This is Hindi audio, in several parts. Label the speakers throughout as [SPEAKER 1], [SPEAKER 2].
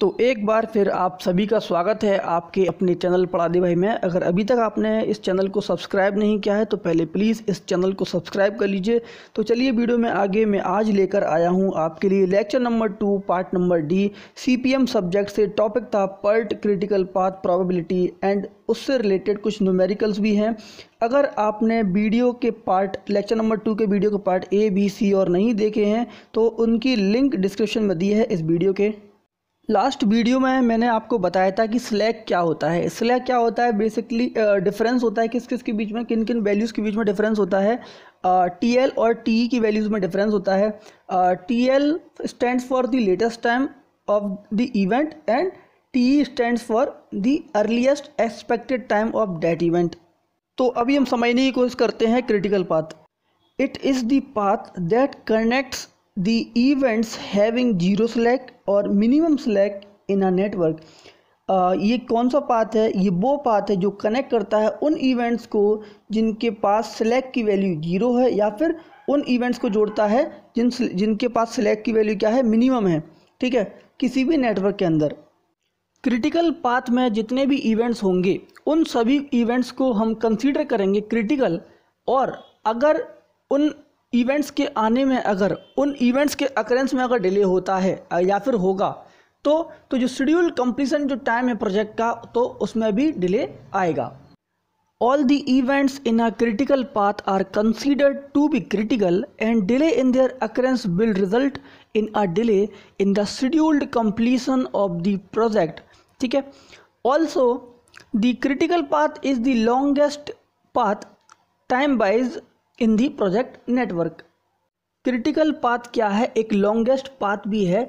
[SPEAKER 1] तो एक बार फिर आप सभी का स्वागत है आपके अपने चैनल पढ़ादे भाई में अगर अभी तक आपने इस चैनल को सब्सक्राइब नहीं किया है तो पहले प्लीज़ इस चैनल को सब्सक्राइब कर लीजिए तो चलिए वीडियो में आगे मैं आज लेकर आया हूं आपके लिए lecture number two part number D CPM subject से टॉपिक था PERT critical path probability and उससे रिलेटेड कुछ न्यूमेरिकल्स भी हैं अगर आपने वीडियो के पार्ट लेक्चर नंबर टू के वीडियो के पार्ट ए बी सी और नहीं देखे हैं तो उनकी लिंक डिस्क्रिप्शन में दी है इस वीडियो के लास्ट वीडियो में मैंने आपको बताया था कि स्लैग क्या होता है स्लैग क्या होता है बेसिकली डिफरेंस होता है किस किस के बीच में किन किन वैल्यूज़ के बीच में डिफरेंस होता है टी uh, एल और टी ई e की वैल्यूज़ में डिफरेंस होता है T L stand for the latest time of the event and T E stand for the earliest expected time of that event तो अभी हम समझने की कोशिश करते हैं critical path it is that that connects the events having zero slack और minimum slack in a network ये कौन सा पाथ है ये वो पाथ है जो कनेक्ट करता है उन इवेंट्स को जिनके पास स्लैक की वैल्यू जीरो है या फिर उन इवेंट्स को जोड़ता है जिन जिनके पास स्लैक की वैल्यू क्या है मिनिमम है ठीक है किसी भी नेटवर्क के अंदर क्रिटिकल पाथ में जितने भी इवेंट्स होंगे उन सभी इवेंट्स को हम कंसीडर करेंगे क्रिटिकल और अगर उन इवेंट्स के आने में अगर उन इवेंट्स के अक्रेंस में अगर डिले होता है या फिर होगा तो तो जो शेड्यूल कंप्लीसन जो टाइम है प्रोजेक्ट का तो उसमें भी डिले आएगा all the events in a critical path are considered to be critical and delay in their occurrence will result in a delay in the scheduled completion of the project ठीक है also the critical path is the longest path time wise in the project network critical path क्या है एक लॉन्गेस्ट पाथ भी है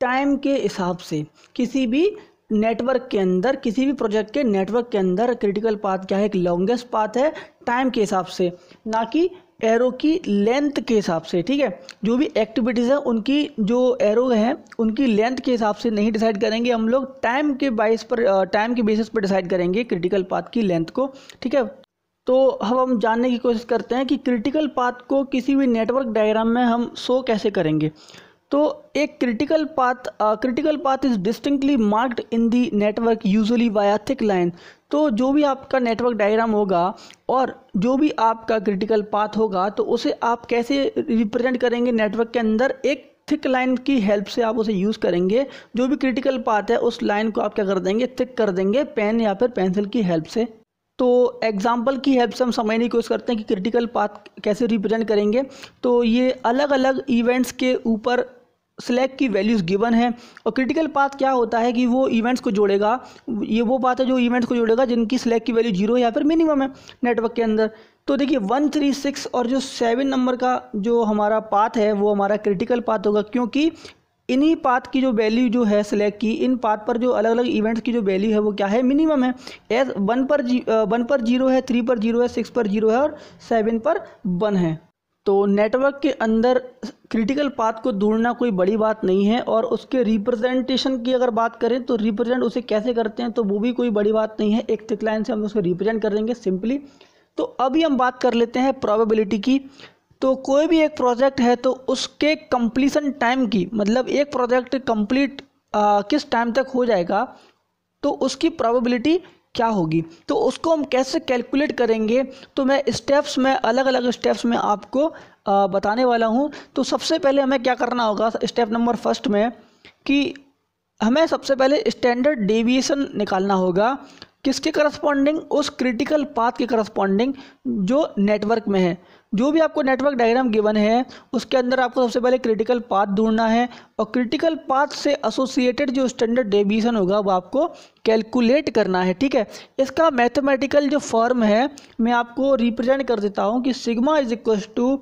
[SPEAKER 1] टाइम के हिसाब से किसी भी नेटवर्क के अंदर किसी भी प्रोजेक्ट के नेटवर्क के अंदर क्रिटिकल पाथ क्या है एक लॉन्गेस्ट पाथ है टाइम के हिसाब से ना कि एरो की लेंथ के हिसाब से ठीक है जो भी एक्टिविटीज़ हैं उनकी जो एरो हैं उनकी लेंथ के हिसाब से नहीं डिसाइड करेंगे हम लोग टाइम के बाइस पर टाइम के बेसिस पर डिसाइड करेंगे क्रिटिकल पाथ की लेंथ को ठीक है तो अब हम जानने की कोशिश करते हैं कि क्रिटिकल पाथ को किसी भी नेटवर्क डायग्राम में हम शो कैसे करेंगे तो एक critical path critical path is distinctly marked in the network usually via thick line तो जो भी आपका नेटवर्क डायग्राम होगा और जो भी आपका क्रिटिकल पाथ होगा तो उसे आप कैसे रिप्रेजेंट करेंगे नेटवर्क के अंदर एक थिक लाइन की हेल्प से आप उसे यूज़ करेंगे जो भी क्रिटिकल पाथ है उस लाइन को आप क्या कर देंगे थिक कर देंगे पेन या फिर पेंसिल की हेल्प से तो एग्जाम्पल की हेल्प से हम समझने की कोशिश करते हैं कि क्रिटिकल पाथ कैसे रिप्रेजेंट करेंगे तो ये अलग अलग इवेंट्स के ऊपर स्लैक की वैल्यूज़ गिवन है और क्रिटिकल पाथ क्या होता है कि वो इवेंट्स को जोड़ेगा ये वो बात है जो इवेंट्स को जोड़ेगा जिनकी स्लैक की वैल्यू जीरो या फिर मिनिमम है नेटवर्क के अंदर तो देखिए वन थ्री सिक्स और जो सेवन नंबर का जो हमारा पाथ है वो हमारा क्रिटिकल पाथ होगा क्योंकि इन्हीं पाथ की जो वैल्यू जो है सिलेक्ट की इन पाथ पर जो अलग अलग इवेंट्स की जो वैल्यू है वो क्या है मिनिमम है एस वन पर जी वन पर जीरो है थ्री पर जीरो है सिक्स पर जीरो है और सेवन पर वन है तो नेटवर्क के अंदर क्रिटिकल पाथ को ढूंढना कोई बड़ी बात नहीं है और उसके रिप्रेजेंटेशन की अगर बात करें तो रिप्रेजेंट उसे कैसे करते हैं तो वो भी कोई बड़ी बात नहीं है एक थिक लाइन से हम उसको रिप्रेजेंट कर देंगे सिंपली तो अभी हम बात कर लेते हैं प्रोबेबिलिटी की तो कोई भी एक प्रोजेक्ट है तो उसके कंप्लीसन टाइम की मतलब एक प्रोजेक्ट कंप्लीट किस टाइम तक हो जाएगा तो उसकी प्रोबेबिलिटी क्या होगी तो उसको हम कैसे कैलकुलेट करेंगे तो मैं स्टेप्स में अलग अलग स्टेप्स में आपको आ, बताने वाला हूँ तो सबसे पहले हमें क्या करना होगा स्टेप नंबर फर्स्ट में कि हमें सबसे पहले स्टैंडर्ड डेविएशन निकालना होगा किसके करस्पॉन्डिंग उस क्रिटिकल पाथ के करस्पॉन्डिंग जो नेटवर्क में है जो भी आपको नेटवर्क डायग्राम गिवन है उसके अंदर आपको सबसे पहले क्रिटिकल पाथ ढूंढना है और क्रिटिकल पाथ से एसोसिएटेड जो स्टैंडर्ड डेविएशन होगा वो आपको कैलकुलेट करना है ठीक है इसका मैथमेटिकल जो फॉर्म है मैं आपको रिप्रेजेंट कर देता हूँ कि sigma is equal to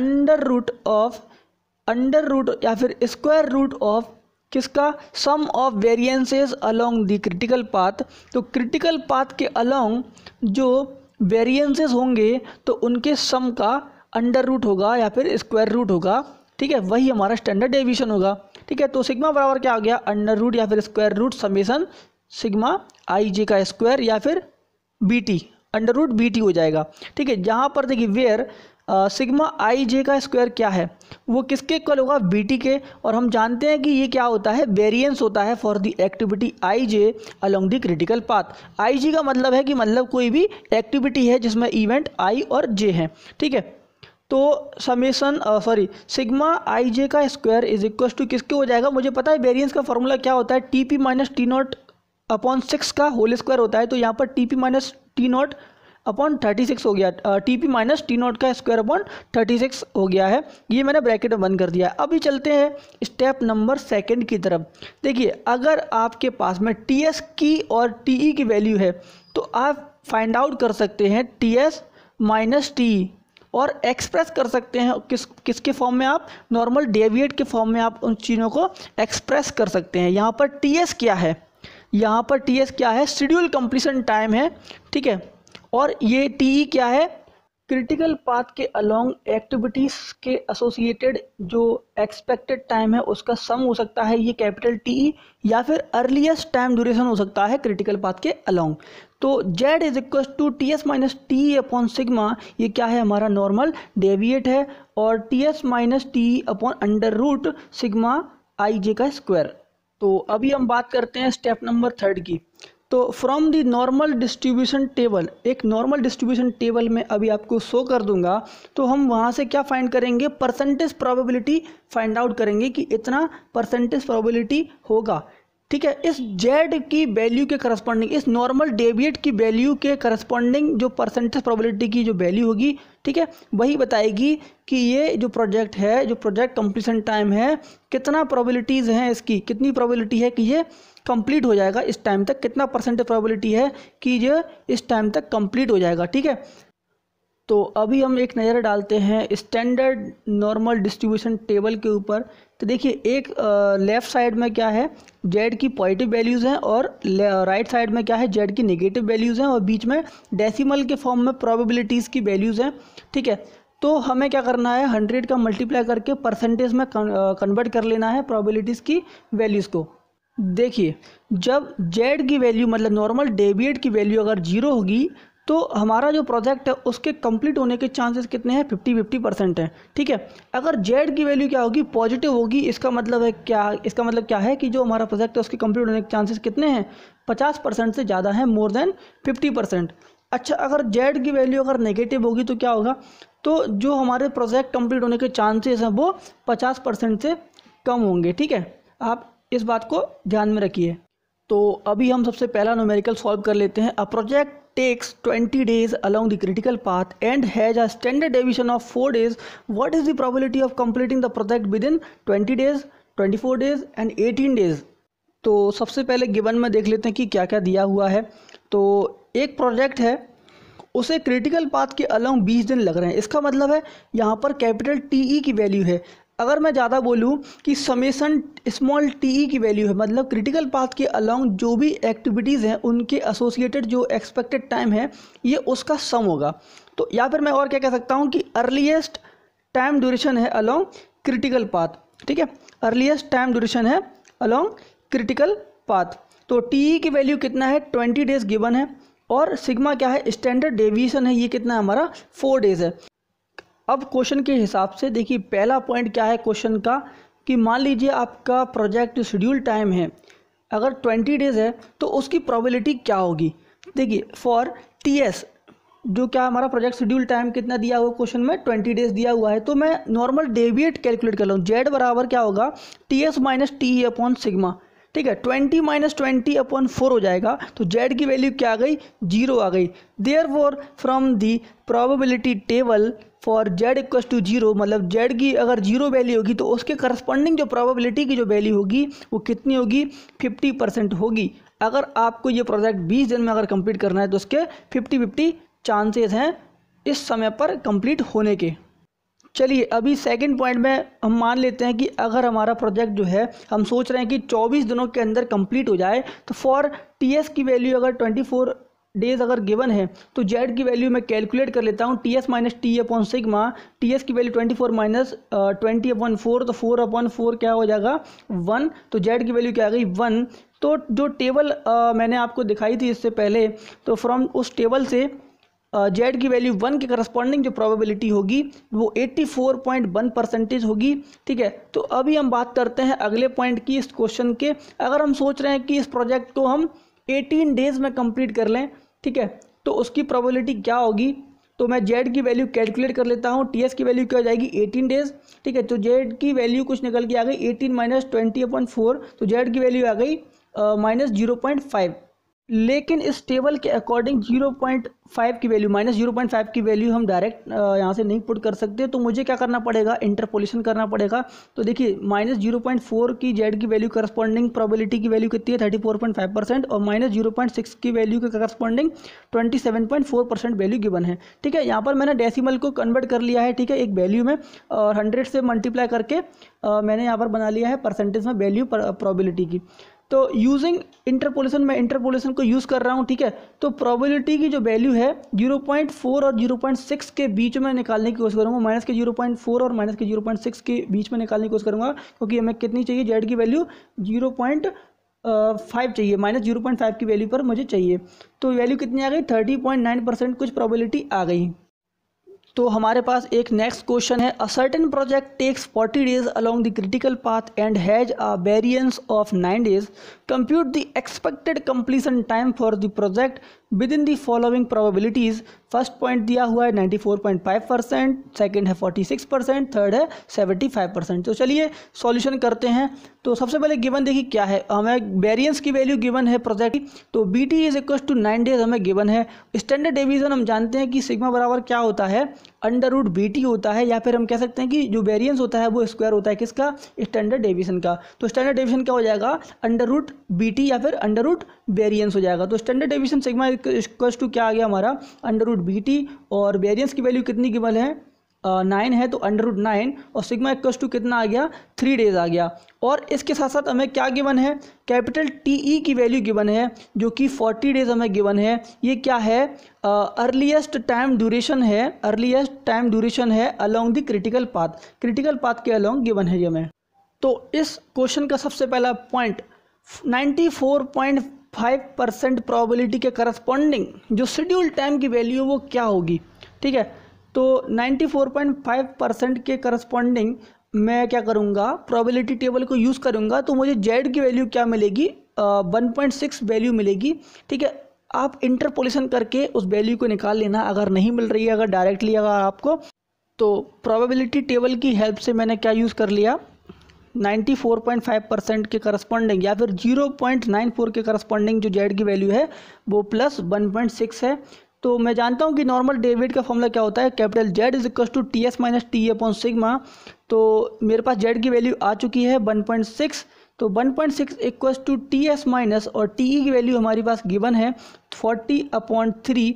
[SPEAKER 1] under root of under root या फिर स्क्वायर रूट ऑफ किसका sum of variances along the critical path तो क्रिटिकल पाथ के अलोंग जो वेरिएंसेस होंगे तो उनके सम का अंडर रूट होगा या फिर स्क्वायर रूट होगा ठीक है वही हमारा स्टैंडर्ड डेविएशन होगा ठीक है तो सिग्मा बराबर क्या आ गया अंडर रूट या फिर square root summation sigma I J का स्क्वायर या फिर B T under root B T हो जाएगा ठीक है जहाँ पर देखिए वेयर सिग्मा आई जे का स्क्वायर क्या है वो किसके इक्वल होगा बी टी के और हम जानते हैं कि ये क्या होता है वेरिएंस होता है for the activity I J along the critical path I G का मतलब है कि मतलब कोई भी एक्टिविटी है जिसमें इवेंट आई और जे हैं ठीक है तो summation sorry sigma I J का स्क्वायर इज इक्वल टू किसके हो जाएगा मुझे पता है वेरियंस का फॉर्मूला क्या होता है T P minus T naught upon six का होल स्क्वायर होता है तो यहाँ पर T P minus T naught upon thirty six हो गया T P minus T naught का स्क्वायर अपॉन थर्टी सिक्स हो गया है ये मैंने ब्रैकेट में बंद कर दिया है अभी चलते हैं स्टेप नंबर सेकेंड की तरफ देखिए अगर आपके पास में टी एस की और टी ई e की वैल्यू है तो आप फाइंड आउट कर सकते हैं T S minus T e और एक्सप्रेस कर सकते हैं किस किसके फॉर्म में आप नॉर्मल डेविएट के फॉर्म में आप उन चीज़ों को एक्सप्रेस कर सकते हैं यहाँ पर टी एस क्या है यहाँ पर टी एस क्या है शेड्यूल कंप्लीसन टाइम है ठीक है और ये टी e क्या है क्रिटिकल पाथ के अलोंग एक्टिविटीज़ के एसोसिएटेड जो एक्सपेक्टेड टाइम है उसका सम हो सकता है ये कैपिटल टी e या फिर अर्लीस्ट टाइम ड्यूरेशन हो सकता है क्रिटिकल पाथ के अलोंग तो Z is equal to T S minus T upon sigma ये क्या है हमारा नॉर्मल डेविएट है और T S minus T upon under root sigma I J का स्क्वायर तो अभी हम बात करते हैं स्टेप नंबर थर्ड की तो from the normal distribution table एक नॉर्मल डिस्ट्रीब्यूशन टेबल में अभी आपको शो कर दूंगा तो हम वहाँ से क्या फाइंड करेंगे परसेंटेज प्रोबेबिलिटी फाइंड आउट करेंगे कि इतना परसेंटेज प्रोबेबिलिटी होगा ठीक है इस जेड की वैल्यू के करस्पॉन्डिंग इस नॉर्मल डेविएट की वैल्यू के करस्पॉन्डिंग जो परसेंटेज प्रोबेबिलिटी की जो वैल्यू होगी ठीक है वही बताएगी कि ये जो प्रोजेक्ट है जो प्रोजेक्ट कंप्लीसन टाइम है कितना प्रोबेबिलिटीज़ हैं इसकी कितनी प्रोबेबिलिटी है कि ये कंप्लीट हो जाएगा इस टाइम तक कितना परसेंट प्रोबेबिलिटी है कि ये इस टाइम तक कंप्लीट हो जाएगा ठीक है तो अभी हम एक नज़र डालते हैं स्टैंडर्ड नॉर्मल डिस्ट्रीब्यूशन टेबल के ऊपर तो देखिए एक लेफ़्ट साइड में क्या है जेड की पॉजिटिव वैल्यूज़ हैं और राइट साइड में क्या है जेड की नेगेटिव वैल्यूज़ हैं और बीच में डेसिमल के फॉर्म में प्रोबेबिलिटीज़ की वैल्यूज़ हैं ठीक है तो हमें क्या करना है हंड्रेड का मल्टीप्लाई करके परसेंटेज में कन्वर्ट कर लेना है प्रॉबिलिटीज़ की वैल्यूज़ को देखिए जब जेड की वैल्यू मतलब नॉर्मल डेविएट की वैल्यू अगर जीरो होगी तो हमारा जो प्रोजेक्ट है उसके कंप्लीट होने के चांसेस कितने हैं फिफ्टी फिफ्टी परसेंट हैं ठीक है अगर जेड की वैल्यू क्या होगी पॉजिटिव होगी इसका मतलब है क्या इसका मतलब क्या है कि जो हमारा प्रोजेक्ट है उसके कंप्लीट होने के चांसेस कितने हैं पचास परसेंट से ज़्यादा है मोर देन फिफ्टी परसेंट अच्छा अगर जेड की वैल्यू अगर नेगेटिव होगी तो क्या होगा तो जो हमारे प्रोजेक्ट कंप्लीट होने के चांसेस हैं वो पचास परसेंट से कम होंगे ठीक है आप इस बात को ध्यान में रखिए तो अभी हम सबसे पहला नोमेरिकल सॉल्व कर लेते हैं a project takes 20 days along the critical path and has a standard deviation of four days what is the probability of completing the project within twenty days twenty days and eighteen days तो सबसे पहले गिवन में देख लेते हैं कि क्या क्या दिया हुआ है तो एक प्रोजेक्ट है उसे क्रिटिकल पाथ के अलाउ बीस दिन लग रहे हैं इसका मतलब है यहाँ पर कैपिटल टी ई की वैल्यू है अगर मैं ज़्यादा बोलूँ कि समेसन स्मॉल टी की वैल्यू है मतलब क्रिटिकल पाथ के अलॉन्ग जो भी एक्टिविटीज़ हैं उनके एसोसिएटेड जो एक्सपेक्टेड टाइम है ये उसका सम होगा तो या फिर मैं और क्या कह सकता हूँ कि अर्लीस्ट टाइम ड्यूरेशन है अलॉन्ग क्रिटिकल पाथ ठीक है अर्लीस्ट टाइम ड्यूरेशन है अलॉन्ग क्रिटिकल पाथ तो टी की वैल्यू कितना है ट्वेंटी डेज गिवन है और सिग्मा क्या है स्टैंडर्ड डेविएशन है ये कितना है हमारा फोर डेज है अब क्वेश्चन के हिसाब से देखिए पहला पॉइंट क्या है क्वेश्चन का कि मान लीजिए आपका प्रोजेक्ट शेड्यूल टाइम है अगर ट्वेंटी डेज है तो उसकी प्रॉबिलिटी क्या होगी देखिए फॉर टी एस जो क्या हमारा प्रोजेक्ट शेड्यूल टाइम कितना दिया हुआ क्वेश्चन में ट्वेंटी डेज दिया हुआ है तो मैं नॉर्मल डेविएट कैलकुलेट कर रहा हूँ जेड बराबर क्या होगा T S minus T upon sigma ठीक है twenty minus twenty upon four हो जाएगा तो जेड की वैल्यू क्या आ गई जीरो आ गई there from the probability table for Z equal to zero मतलब जेड की अगर जीरो वैल्यू होगी तो उसके करस्पॉन्डिंग जो प्रोबेबिलिटी की जो वैल्यू होगी वो कितनी होगी फिफ्टी परसेंट होगी अगर आपको ये प्रोजेक्ट बीस दिन में अगर कंप्लीट करना है तो उसके फिफ्टी फिफ्टी चांसेस हैं इस समय पर कंप्लीट होने के चलिए अभी सेकंड पॉइंट में हम मान लेते हैं कि अगर हमारा प्रोजेक्ट जो है हम सोच रहे हैं कि 24 दिनों के अंदर कंप्लीट हो जाए तो फॉर टीएस की वैल्यू अगर फोर डेज अगर गिवन है तो जेड की वैल्यू मैं कैलकुलेट कर लेता हूँ T S minus T upon sigma T S की value twenty four minus twenty upon four तो फोर अपॉन फोर क्या हो जाएगा वन तो जेड की वैल्यू क्या आ गई वन तो जो टेबल मैंने आपको दिखाई थी इससे पहले तो फ्रॉम उस टेबल से जेड की वैल्यू वन के करस्पॉन्डिंग जो प्रोबेबिलिटी होगी वो eighty four point one percentage होगी ठीक है तो अभी हम बात करते हैं अगले पॉइंट की इस क्वेश्चन के अगर हम सोच रहे हैं कि इस प्रोजेक्ट को हम 18 डेज में कंप्लीट कर लें ठीक है तो उसकी प्रोबेबिलिटी क्या होगी तो मैं जेड की वैल्यू कैलकुलेट कर लेता हूँ टीएस की वैल्यू क्या हो जाएगी एटीन डेज ठीक है तो जेड की वैल्यू कुछ निकल के आ गई eighteen minus twenty upon four तो जेड की वैल्यू आ गई माइनस जीरो पॉइंट फाइव लेकिन इस टेबल के अकॉर्डिंग 0.5 की वैल्यू माइनस 0.5 की वैल्यू हम डायरेक्ट यहाँ से नहीं पुट कर सकते तो मुझे क्या करना पड़ेगा इंटरपोलेशन करना पड़ेगा तो देखिए माइनस जीरो पॉइंट फोर की जेड की वैल्यू करस्पॉन्डिंग प्रोबेबिलिटी की वैल्यू कितनी है thirty four point five percent और माइनस जीरो पॉइंट सिक्स की वैल्यू के corresponding twenty seven point four percent value given है ठीक है यहाँ पर मैंने डेसीमल को कन्वर्ट कर लिया है ठीक है एक वैल्यू में और हंड्रेड से मल्टीप्लाई करके मैंने यहाँ पर बना लिया है परसेंटेज में वैल्यू प्रॉबिलिटी की तो यूजिंग इंटरपोलेशन मैं इंटरपोलेशन को यूज़ कर रहा हूँ ठीक है तो प्रोबेबिलिटी की जो वैल्यू है 0.4 और 0.6 के बीच में निकालने की कोशिश करूँगा माइनस के 0.4 और माइनस के 0.6 के बीच में निकालने की कोशिश करूँगा क्योंकि हमें कितनी चाहिए जेड की वैल्यू जीरो फाइव चाहिए माइनस जीरो पॉइंट फाइव की वैल्यू पर मुझे चाहिए तो वैल्यू कितनी आ गई थर्टी पॉइंट नाइन परसेंट कुछ प्रॉबिलिटी आ गई तो हमारे पास एक नेक्स्ट क्वेश्चन है a certain project takes 40 days along the critical path and has a variance of 9 days compute the expected completion time for the project within the following probabilities first point दिया हुआ है 94.5 परसेंट सेकेंड है 46 परसेंट थर्ड है 75 परसेंट तो चलिए सॉल्यूशन करते हैं तो सबसे पहले गिवन देखिए क्या है हमें वेरियंस की वैल्यू गिवन है प्रोजेक्ट की तो B T is equal to nine days हमें गिवन है स्टैंडर्ड डिवीजन हम जानते हैं कि सिग्मा बराबर क्या होता है अंडर रूट बी टी होता है या फिर हम कह सकते हैं कि जो वेरियंस होता है वो स्क्वायर होता है किसका स्टैंडर्ड डेविएशन का तो स्टैंडर्ड डेविएशन क्या हो जाएगा अंडर रूट बी टी या फिर अंडर रूट वेरियंस हो जाएगा तो standard deviation sigma equals to क्या आ गया हमारा अंडर रूट बी टी और वेरियंस की वैल्यू कितनी गिवन है नाइन है तो अंडर रूट नाइन और सिग्मा इक्वस टू कितना आ गया थ्री डेज आ गया और इसके साथ साथ हमें क्या गिवन है कैपिटल टी ई की वैल्यू गिवन है जो कि फोर्टी डेज हमें गिवन है ये क्या है अर्लीस्ट टाइम ड्यूरेशन है अर्लीस्ट टाइम ड्यूरेशन है along the critical path critical path के अलोंग गिवन है ये हमें तो इस क्वेश्चन का सबसे पहला point ninety four point five percent probability के करस्पॉन्डिंग जो शेड्यूल टाइम की वैल्यू वो क्या होगी ठीक है तो 94.5 परसेंट के करस्पॉन्डिंग मैं क्या करूँगा प्रोबेबिलिटी टेबल को यूज़ करूँगा तो मुझे जेड की वैल्यू क्या मिलेगी वन पॉइंट सिक्स वैल्यू मिलेगी ठीक है आप इंटरपोलेशन करके उस वैल्यू को निकाल लेना अगर नहीं मिल रही है अगर डायरेक्टली अगर आपको तो प्रोबेबिलिटी टेबल की हेल्प से मैंने क्या यूज़ कर लिया 94.5 परसेंट के करस्पॉन्डिंग या फिर 0.94 के करस्पॉन्डिंग जो जेड की वैल्यू है वो प्लस 1.6 है तो मैं जानता हूँ कि नॉर्मल डेविड का फॉर्मूला क्या होता है capital Z is equal to T S minus T upon sigma तो मेरे पास जेड की वैल्यू आ चुकी है वन पॉइंट सिक्स तो 1.6 point six equal to T S minus और टी ई की वैल्यू हमारे पास गिवन है 40 अपॉन थ्री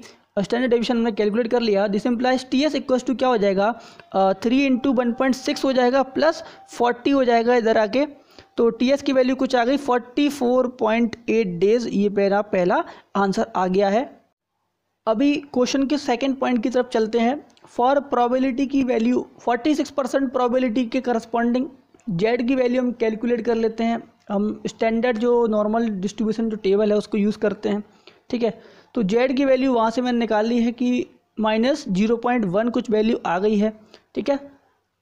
[SPEAKER 1] स्टैंडर्ड डिविशन हमने कैलकुलेट कर लिया this implies T S equal to क्या हो जाएगा three into one point six हो जाएगा प्लस फोर्टी हो जाएगा इधर आके तो टी एस की वैल्यू कुछ आ गई 44.8 डेज ये मेरा पहला आंसर आ गया है अभी क्वेश्चन के सेकेंड पॉइंट की तरफ चलते हैं फॉर प्रोबेबिलिटी की वैल्यू 46 परसेंट प्रॉबिलिटी के करस्पॉन्डिंग जेड की वैल्यू हम कैलकुलेट कर लेते हैं हम स्टैंडर्ड जो नॉर्मल डिस्ट्रीब्यूशन जो टेबल है उसको यूज़ करते हैं ठीक है तो जेड की वैल्यू वहाँ से मैंने निकाल ली है कि माइनस जीरो पॉइंट वन कुछ वैल्यू आ गई है ठीक है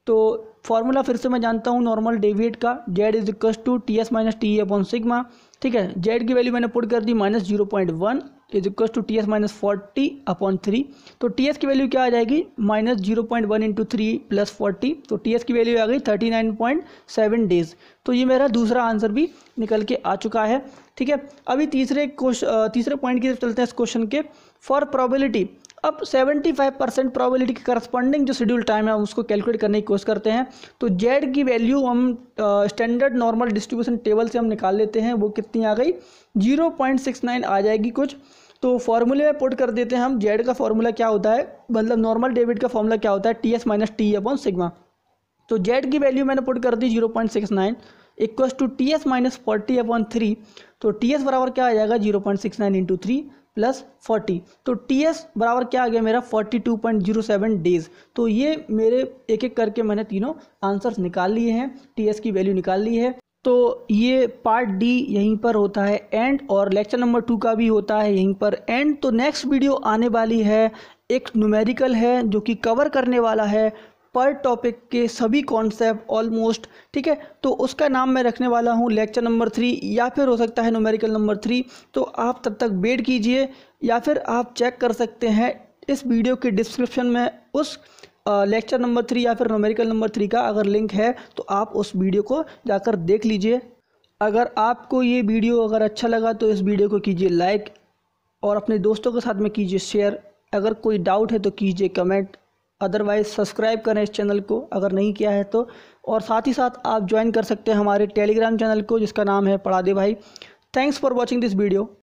[SPEAKER 1] तो फार्मूला फिर से मैं जानता हूँ नॉर्मल डेविएट का Z is equal to T S minus T upon sigma ठीक है जेड की वैल्यू मैंने पुट कर दी minus zero point one is equal to T S minus forty upon three तो टी एस की वैल्यू क्या आ जाएगी minus zero point one into three plus forty तो टी एस की वैल्यू आ गई thirty nine point seven days तो ये मेरा दूसरा आंसर भी निकल के आ चुका है ठीक है अभी तीसरे क्वेश्चन तीसरे पॉइंट की तरफ चलते हैं इस क्वेश्चन के फॉर प्रोबेबिलिटी अब 75 परसेंट प्रॉबिलिटी की करस्पॉन्डिंग जो शेड्यूल टाइम है हम उसको कैलकुलेट करने की कोशिश करते हैं तो जेड की वैल्यू हम स्टैंडर्ड नॉर्मल डिस्ट्रीब्यूशन टेबल से हम निकाल लेते हैं वो कितनी आ गई 0.69 आ जाएगी कुछ तो फॉर्मूले में पुट कर देते हैं हम जेड का फॉर्मूला क्या होता है मतलब नॉर्मल डेबिट का फॉर्मूला क्या होता है T S minus T upon sigma तो जेड की वैल्यू मैंने पुट कर दी zero point six nine equal to T S minus forty upon three तो टी एस बराबर क्या आ जाएगा zero point six nine into three plus forty तो टी एस बराबर क्या आ गया मेरा forty two point zero seven days तो ये मेरे एक एक करके मैंने तीनों आंसर्स निकाल लिए हैं टी एस की वैल्यू निकाल ली है तो ये पार्ट डी यहीं पर होता है एंड और लेक्चर नंबर टू का भी होता है यहीं पर एंड तो नेक्स्ट वीडियो आने वाली है एक न्यूमेरिकल है जो कि कवर करने वाला है पर टॉपिक के सभी कॉन्सेप्ट ऑलमोस्ट ठीक है तो उसका नाम मैं रखने वाला हूँ लेक्चर नंबर थ्री या फिर हो सकता है नोमेरिकल नंबर थ्री तो आप तब तक वेट कीजिए या फिर आप चेक कर सकते हैं इस वीडियो के डिस्क्रिप्शन में उस लेक्चर नंबर थ्री या फिर नोमेरिकल नंबर थ्री का अगर लिंक है तो आप उस वीडियो को जाकर देख लीजिए अगर आपको ये वीडियो अगर अच्छा लगा तो इस वीडियो को कीजिए लाइक और अपने दोस्तों के साथ में कीजिए शेयर अगर कोई डाउट है तो कीजिए कमेंट अदरवाइज़ सब्सक्राइब करें इस चैनल को अगर नहीं किया है तो और साथ ही साथ आप ज्वाइन कर सकते हैं हमारे टेलीग्राम चैनल को जिसका नाम है पढ़ा दे भाई thanks for watching this video